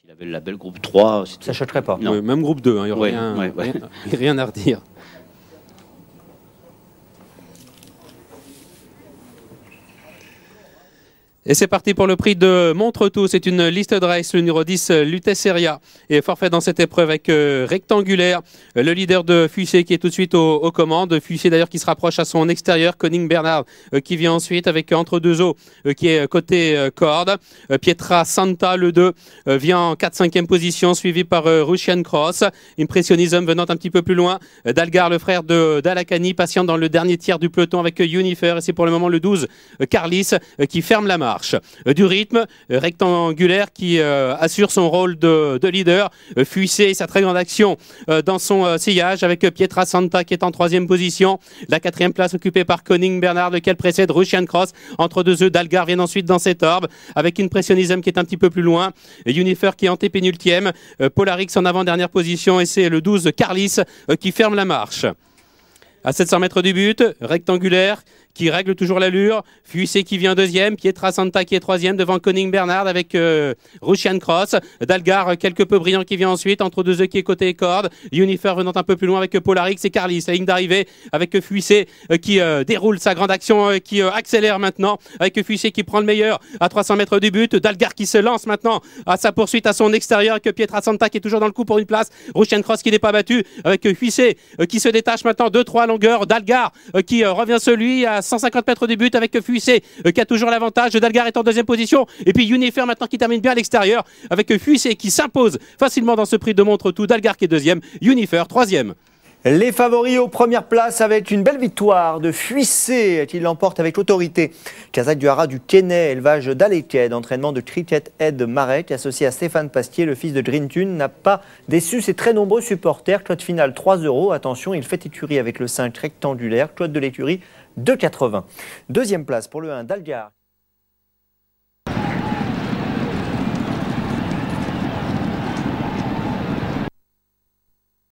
S'il avait le label groupe 3, ne S'achèterait pas. même groupe 2, hein, il n'y aurait rien, rien à redire. Et c'est parti pour le prix de tout. C'est une liste de race, le numéro 10, Lutesseria, est forfait dans cette épreuve avec euh, rectangulaire. Le leader de Fusée qui est tout de suite aux, commandes. Fuché d'ailleurs qui se rapproche à son extérieur. Conning Bernard euh, qui vient ensuite avec euh, Entre deux eaux qui est côté corde. Pietra Santa, le 2, vient en 4-5e position, suivi par Russian Cross. impressionnisme venant un petit peu plus loin. Dalgar, le frère de d'Alakani, patient dans le dernier tiers du peloton avec Unifer. Et c'est pour le moment le 12, Carlis, qui ferme la marche. Euh, du rythme euh, rectangulaire qui euh, assure son rôle de, leader. Fuissé, sa très grande action dans son sillage avec Pietra Santa qui est en troisième position. La quatrième place occupée par koning Bernard, lequel précède Russian Cross. Entre deux œufs, Dalgar vient ensuite dans cette orbe avec Impressionism qui est un petit peu plus loin. Unifer qui est T-pénultième, Polarix en avant-dernière position et c'est le 12 Carlis qui ferme la marche. À 700 mètres du but, rectangulaire, qui règle toujours l'allure. Fuissé qui vient deuxième, Pietra Santa qui est troisième devant Koning Bernard avec euh, Russian Cross. Dalgar quelque peu brillant qui vient ensuite entre deux œufs qui est côté corde. Unifer venant un peu plus loin avec Polarix et Carlis. La ligne d'arrivée avec Fuissé euh, qui euh, déroule sa grande action, euh, qui euh, accélère maintenant avec Fuissé qui prend le meilleur à 300 mètres du but. Dalgar qui se lance maintenant à sa poursuite à son extérieur avec Pietra Santa qui est toujours dans le coup pour une place. Russian Cross qui n'est pas battu avec Fuissé qui se détache maintenant 2-3 longueurs. Dalgar qui revient celui à 150 mètres de but avec Fuissé euh, qui a toujours l'avantage. Dalgar est en deuxième position. Et puis Unifer maintenant qui termine bien à l'extérieur avec Fuissé qui s'impose facilement dans ce prix de montre tout. Dalgar qui est deuxième, Unifer troisième. Les favoris aux premières places avec une belle victoire de Fuissé qui l'emporte avec autorité. Kazakh du du Kenai, élevage d'Aleked, entraînement de cricket Ed Marek, associé à Stéphane Pastier, le fils de Green Tune, n'a pas déçu ses très nombreux supporters. Claude final 3 euros. Attention, il fait écurie avec le 5 rectangulaire. Claude de l'écurie 2,80. Deuxième place pour le 1 d'Algar.